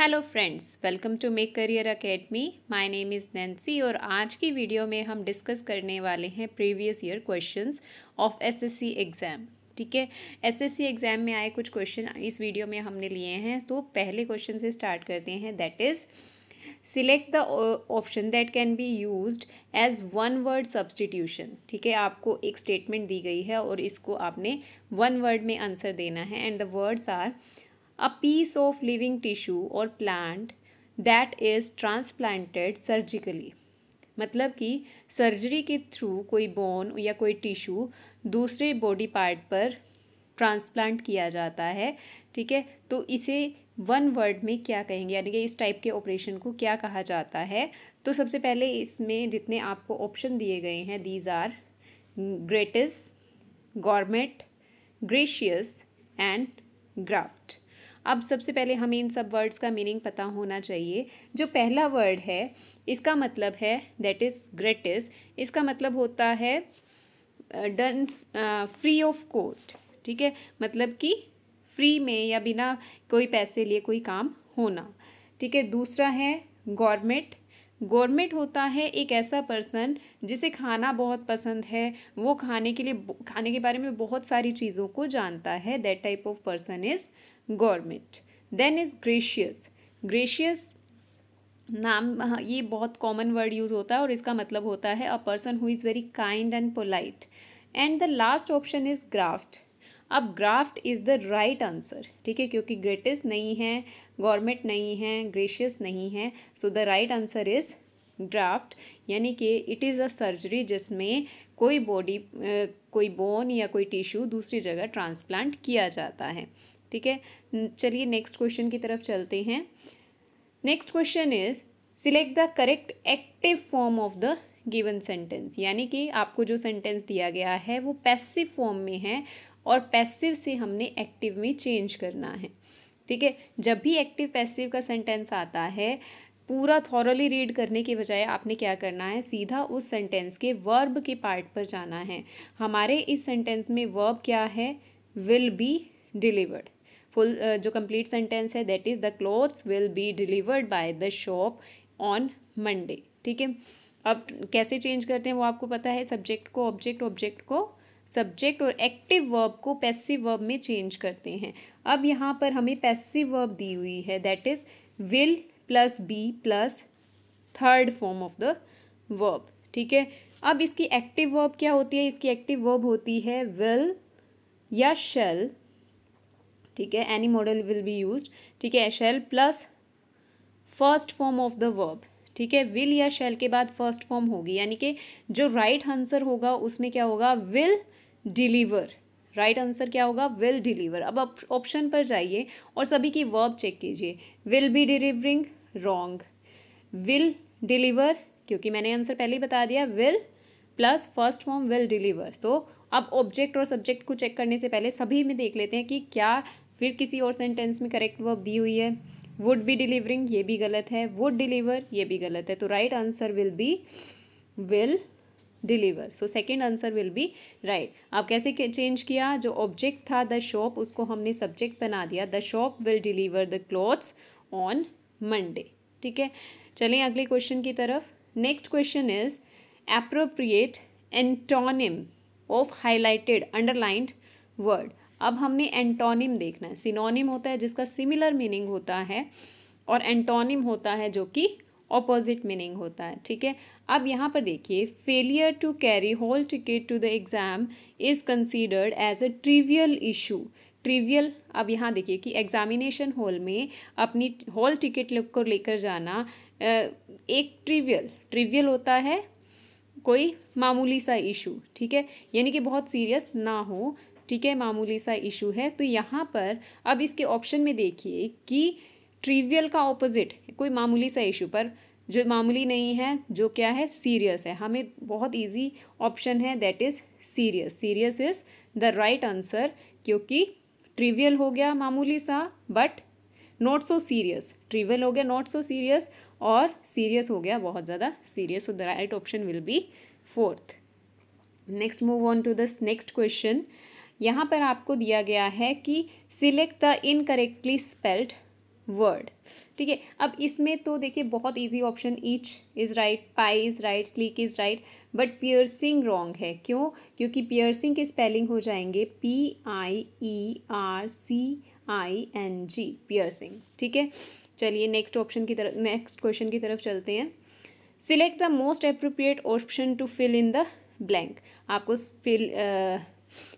Hello friends welcome to Make Career Academy my name is Nancy और आज की video में हम डिस्कस करने वाले हैं previous year questions of SSC exam ठीक है एसएससी एग्ज़ाम में आए कुछ क्वेश्चन इस वीडियो में हमने लिए हैं तो पहले क्वेश्चन से स्टार्ट करते हैं that is select the option that can be use as one word substitution ठीक है आपको एक स्टेटमेंट दी गई है और इसको आपने वन वर्ड में आंसर देना है and the words are a piece of living tissue और plant that is transplanted surgically मतलब कि सर्जरी के थ्रू कोई बोन या कोई टिश्यू दूसरे बॉडी पार्ट पर ट्रांसप्लांट किया जाता है ठीक है तो इसे वन वर्ड में क्या कहेंगे यानी कि इस टाइप के ऑपरेशन को क्या कहा जाता है तो सबसे पहले इसमें जितने आपको ऑप्शन दिए गए हैं these are gratis gourmet gracious and graft अब सबसे पहले हमें इन सब वर्ड्स का मीनिंग पता होना चाहिए जो पहला वर्ड है इसका मतलब है दैट इज़ ग्रेटेस्ट इसका मतलब होता है डन फ्री ऑफ कॉस्ट ठीक है मतलब कि फ्री में या बिना कोई पैसे लिए कोई काम होना ठीक है दूसरा है गवर्नमेंट गवर्नमेंट होता है एक ऐसा पर्सन जिसे खाना बहुत पसंद है वो खाने के लिए खाने के बारे में बहुत सारी चीज़ों को जानता है that type of person is government then is gracious gracious नाम हाँ, ये बहुत कॉमन वर्ड यूज़ होता है और इसका मतलब होता है a person who is very kind and polite and the last option is graft अब graft is the right answer ठीक है क्योंकि ग्रेटेस्ट नहीं है गवर्नमेंट नहीं है ग्रेशियस नहीं है so the right answer is graft यानी कि इट इज़ अ सर्जरी जिसमें कोई बॉडी कोई बोन या कोई टिश्यू दूसरी जगह ट्रांसप्लांट किया जाता है ठीक है चलिए नेक्स्ट क्वेश्चन की तरफ चलते हैं next question is select the correct active form of the given sentence यानी कि आपको जो सेंटेंस दिया गया है वो पैसिव फॉर्म में है और पैसिव से हमने एक्टिव में चेंज करना है ठीक है जब भी एक्टिव पैसिव का सेंटेंस आता है पूरा थॉरली रीड करने के बजाय आपने क्या करना है सीधा उस सेंटेंस के वर्ब के पार्ट पर जाना है हमारे इस सेंटेंस में वर्ब क्या है will be delivered full uh, जो कंप्लीट सेंटेंस है that is the clothes will be delivered by the shop on Monday ठीक है अब कैसे चेंज करते हैं वो आपको पता है सब्जेक्ट को ऑब्जेक्ट ऑब्जेक्ट को सब्जेक्ट और एक्टिव वर्ब को पैसिव वर्ब में चेंज करते हैं अब यहाँ पर हमें पैसिव वर्ब दी हुई है that is will plus be plus third form of the verb ठीक है अब इसकी एक्टिव वर्ब क्या होती है इसकी एक्टिव वर्ब होती है विल या शेल ठीक है any modal will be use ठीक है shall plus first form of the verb ठीक है विल या शेल के बाद फर्स्ट फॉर्म होगी यानी कि जो राइट right आंसर होगा उसमें क्या होगा विल डिलीवर राइट आंसर क्या होगा विल डिलीवर अब ऑप्शन पर जाइए और सभी की वर्ब चेक कीजिए will be delivering wrong will deliver क्योंकि मैंने आंसर पहले ही बता दिया will plus first form will deliver so अब ऑब्जेक्ट और सब्जेक्ट को चेक करने से पहले सभी में देख लेते हैं कि क्या फिर किसी और सेंटेंस में करेक्ट वर्ब दी हुई है वुड बी डिलीवरिंग ये भी गलत है वुड डिलीवर ये भी गलत है तो right answer will be will deliver so second answer will be right आप कैसे चेंज किया जो ऑब्जेक्ट था द शॉप उसको हमने सब्जेक्ट बना दिया the shop will deliver the clothes on Monday ठीक है चलें अगले क्वेश्चन की तरफ next question is appropriate antonym of highlighted underlined word अब हमने एंटोनिम देखना है सिनोनिम होता है जिसका सिमिलर मीनिंग होता है और एंटोनिम होता है जो कि ऑपोजिट मीनिंग होता है ठीक है अब यहाँ पर देखिए failure to carry hall ticket to the exam is considered as a trivial issue trivial अब यहाँ देखिए कि एग्जामिनेशन हॉल में अपनी हॉल टिकट को लेकर जाना एक ट्रिवियल ट्रिवियल होता है कोई मामूली सा इशू ठीक है यानी कि बहुत सीरियस ना हो ठीक है मामूली सा इशू है तो यहाँ पर अब इसके ऑप्शन में देखिए कि ट्रिवियल का ऑपोजिट कोई मामूली सा इशू पर जो मामूली नहीं है जो क्या है सीरियस है हमें बहुत इजी ऑप्शन है that is serious serious is the right answer क्योंकि ट्रिवियल हो गया मामूली सा but not so serious trivial हो गया नॉट सो सीरियस और सीरियस हो गया बहुत ज़्यादा serious so the right option will be fourth next move on to this next question यहाँ पर आपको दिया गया है कि select the incorrectly spelled word ठीक है अब इसमें तो देखिए बहुत easy option each is right pie is right sleek is right but piercing wrong है क्यों क्योंकि पियर्सिंग के स्पेलिंग हो जाएंगे P I E R C I N G piercing ठीक है चलिए नेक्स्ट ऑप्शन की तरफ नेक्स्ट क्वेश्चन की तरफ चलते हैं select the most appropriate option to fill in the blank आपको फिल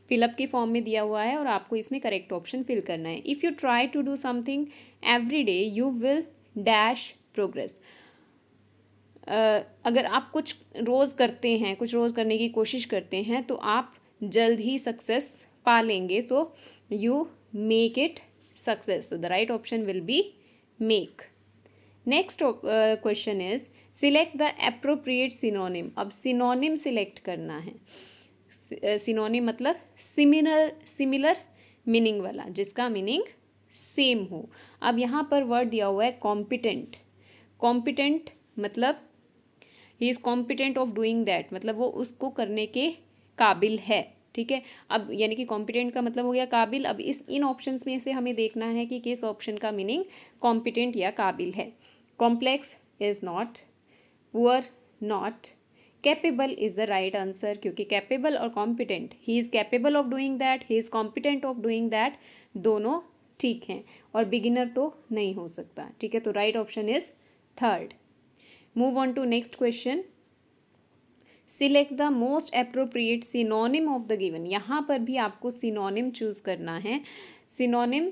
फिलअप के फॉर्म में दिया हुआ है और आपको इसमें करेक्ट ऑप्शन फिल करना है if you try to do something every day you will dash progress अगर आप कुछ रोज़ करते हैं कुछ रोज़ करने की कोशिश करते हैं तो आप जल्द ही सक्सेस पा लेंगे so you make it success so the right option will be make next question is select the appropriate synonym अब सिनोनिम सिलेक्ट करना है सिनोनी मतलब सिमिलर सिमिलर मीनिंग वाला जिसका मीनिंग सेम हो अब यहाँ पर वर्ड दिया हुआ है कॉम्पिटेंट कॉम्पिटेंट मतलब he is competent of doing that मतलब वो उसको करने के काबिल है ठीक है अब यानी कि कॉम्पिटेंट का मतलब हो गया काबिल अब इस इन ऑप्शंस में से हमें देखना है कि किस ऑप्शन का मीनिंग कॉम्पिटेंट या काबिल है complex is not poor not capable is the right answer क्योंकि कैपेबल और competent he is capable of doing that he is competent of doing that दोनों ठीक हैं और बिगिनर तो नहीं हो सकता ठीक है तो right option is third move on to next question select the most appropriate synonym of the given यहाँ पर भी आपको सिनोनिम चूज करना है सिनोनिम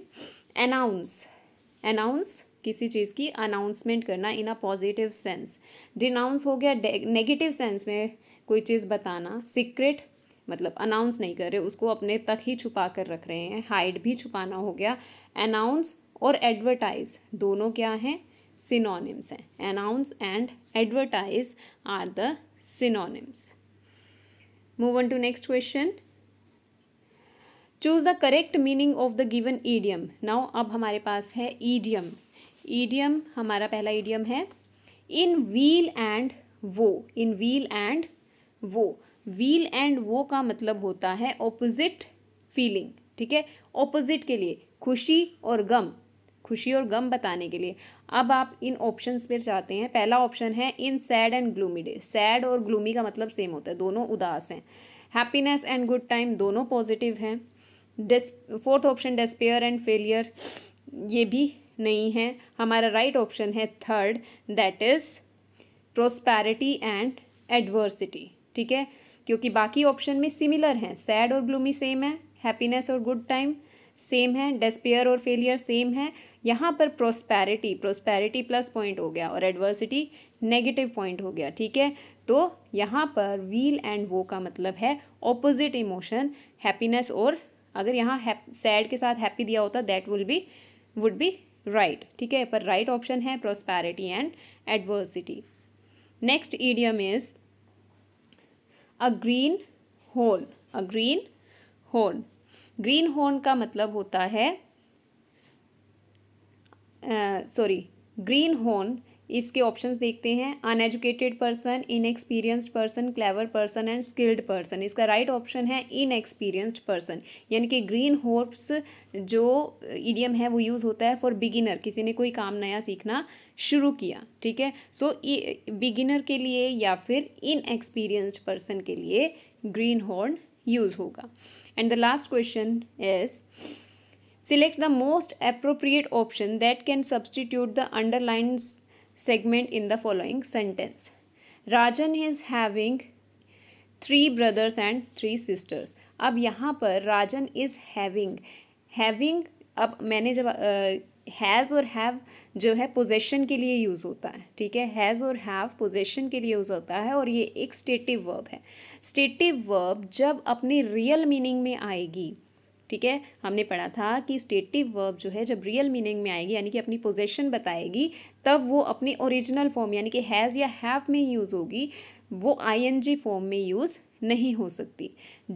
अनाउंस अनाउंस किसी चीज़ की अनाउंसमेंट करना in a positive sense denounce हो गया नेगेटिव सेंस में कोई चीज़ बताना सीक्रेट मतलब अनाउंस नहीं कर रहे उसको अपने तक ही छुपा कर रख रहे हैं हाइड भी छुपाना हो गया अनाउंस और एडवर्टाइज दोनों क्या हैं सिनोनिम्स हैं announce and advertise are the synonyms move on to next question choose the correct meaning of the given idiom now अब हमारे पास है ईडियम ईडियम हमारा पहला ईडियम है इन weal and woe in weal and woe weal and woe का मतलब होता है ऑपोजिट फीलिंग ठीक है ऑपोजिट के लिए खुशी और गम खुशी और गम बताने के लिए अब आप इन ऑप्शंस पर जाते हैं पहला ऑप्शन है in sad and gloomy day sad और ग्लूमी का मतलब सेम होता है दोनों उदास हैं हैप्पीनेस एंड गुड टाइम दोनों पॉजिटिव हैं this fourth option despair and failure ये भी नहीं है हमारा राइट ऑप्शन है third that is prosperity and adversity ठीक है क्योंकि बाकी ऑप्शन में सिमिलर हैं सैड और ग्लूमी सेम है हैप्पीनेस और गुड टाइम सेम है डेस्पेयर और फेलियर सेम है यहाँ पर प्रोस्पैरिटी प्रोस्पैरिटी प्लस पॉइंट हो गया और एडवर्सिटी नेगेटिव पॉइंट हो गया ठीक है तो यहाँ पर व्हील एंड वो का मतलब है ऑपोजिट इमोशन हैप्पीनेस और अगर यहाँ सैड के साथ हैप्पी दिया होता that will be would be right right, ठीक है पर राइट right ऑप्शन है prosperity and adversity next idiom is a green horn a green होन ग्रीन होन का मतलब होता है सॉरी ग्रीन होन इसके ऑप्शंस देखते हैं uneducated person inexperienced person clever person and skilled person इसका राइट right ऑप्शन है इनएक्सपीरियंस्ड पर्सन यानी कि ग्रीन होप्स जो ईडियम है वो यूज़ होता है फॉर बिगिनर किसी ने कोई काम नया सीखना शुरू किया ठीक है सो बिगिनर के लिए या फिर इनएक्सपीरियंस्ड पर्सन के लिए ग्रीन हॉर्न यूज़ होगा and the last question is select the most appropriate option that can substitute the underlines segment in the following sentence. Rajan is having three brothers and three sisters. अब यहाँ पर राजन is having having अब मैंने जब has और have जो है possession के लिए यूज़ होता है ठीक है हैज़ और हैव पोजेशन के लिए यूज़ होता है और ये एक स्टेटिव वर्ब है स्टेटिव वर्ब जब अपनी रियल मीनिंग में आएगी ठीक है हमने पढ़ा था कि स्टेटिव वर्ब जो है जब रियल मीनिंग में आएगी यानी कि अपनी पोजेशन बताएगी तब वो अपने ओरिजिनल फॉर्म यानी कि हैज़ या हैव में यूज़ होगी वो आईएनजी फॉर्म में यूज़ नहीं हो सकती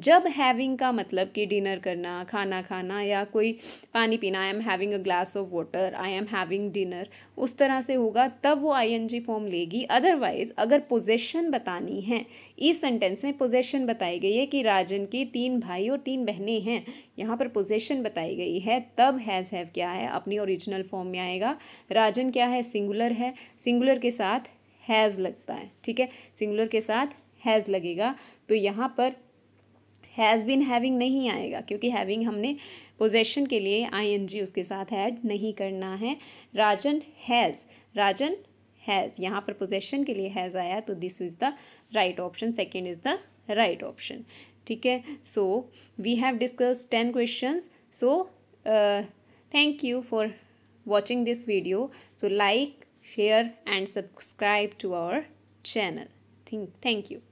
जब हैविंग का मतलब कि डिनर करना खाना खाना या कोई पानी पीना I am having a glass of water I am having dinner उस तरह से होगा तब वो आईएनजी फॉर्म लेगी अदरवाइज अगर पोजेशन बतानी है इस सेंटेंस में पोजेशन बताई गई है कि राजन के तीन भाई और तीन बहनें हैं यहाँ पर पोजेशन बताई गई है तब हैज़ हैव क्या है अपनी ओरिजिनल फॉर्म में आएगा राजन क्या है सिंगुलर है सिंगुलर के साथ हैज़ लगता है ठीक है सिंगुलर के साथ हैज़ लगेगा तो यहाँ पर हैज़ बिन हैविंग नहीं आएगा क्योंकि हैविंग हमने पोजेशन के लिए जी उसके साथ ऐड नहीं करना है राजन हैज़ राजन हैज़ यहाँ पर पोजेशन के लिए हैज़ आया तो this is the right option second is the right option ठीक है so we have discuss ten question so thank you for watching this video so like share and subscribe to our channel. Thank you.